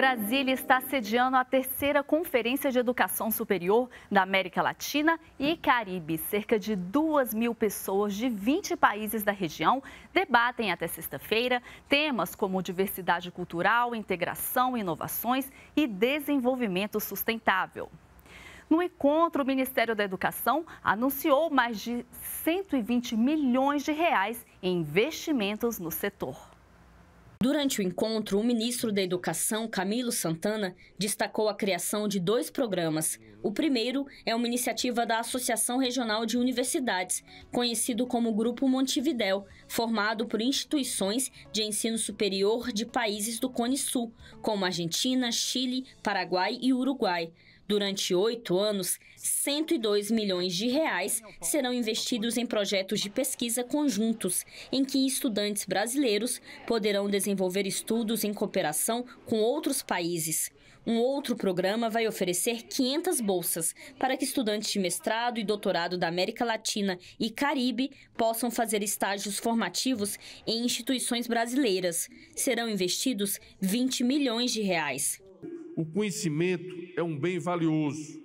Brasília está sediando a terceira Conferência de Educação Superior da América Latina e Caribe. Cerca de duas mil pessoas de 20 países da região debatem até sexta-feira temas como diversidade cultural, integração, inovações e desenvolvimento sustentável. No encontro, o Ministério da Educação anunciou mais de 120 milhões de reais em investimentos no setor. Durante o encontro, o ministro da Educação, Camilo Santana, destacou a criação de dois programas. O primeiro é uma iniciativa da Associação Regional de Universidades, conhecido como Grupo Montevidéu, formado por instituições de ensino superior de países do Cone Sul, como Argentina, Chile, Paraguai e Uruguai. Durante oito anos, 102 milhões de reais serão investidos em projetos de pesquisa conjuntos, em que estudantes brasileiros poderão desenvolver estudos em cooperação com outros países. Um outro programa vai oferecer 500 bolsas para que estudantes de mestrado e doutorado da América Latina e Caribe possam fazer estágios formativos em instituições brasileiras. Serão investidos 20 milhões de reais. O conhecimento é um bem valioso,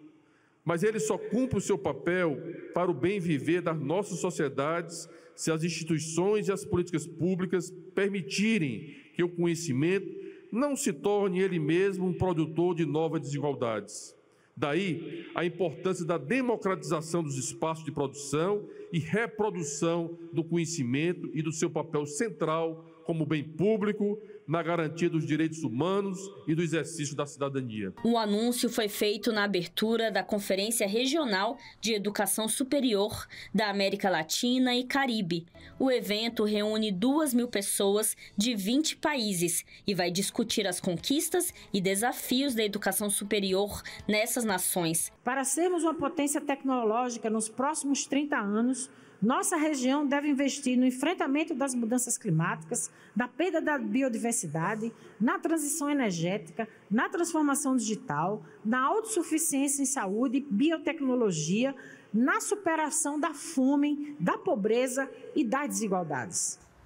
mas ele só cumpre o seu papel para o bem viver das nossas sociedades se as instituições e as políticas públicas permitirem que o conhecimento não se torne ele mesmo um produtor de novas desigualdades. Daí a importância da democratização dos espaços de produção e reprodução do conhecimento e do seu papel central como bem público na garantia dos direitos humanos e do exercício da cidadania. O anúncio foi feito na abertura da Conferência Regional de Educação Superior da América Latina e Caribe. O evento reúne duas mil pessoas de 20 países e vai discutir as conquistas e desafios da educação superior nessas nações. Para sermos uma potência tecnológica nos próximos 30 anos, nossa região deve investir no enfrentamento das mudanças climáticas, da perda da biodiversidade na transição energética, na transformação digital, na autossuficiência em saúde, biotecnologia, na superação da fome, da pobreza e das desigualdades.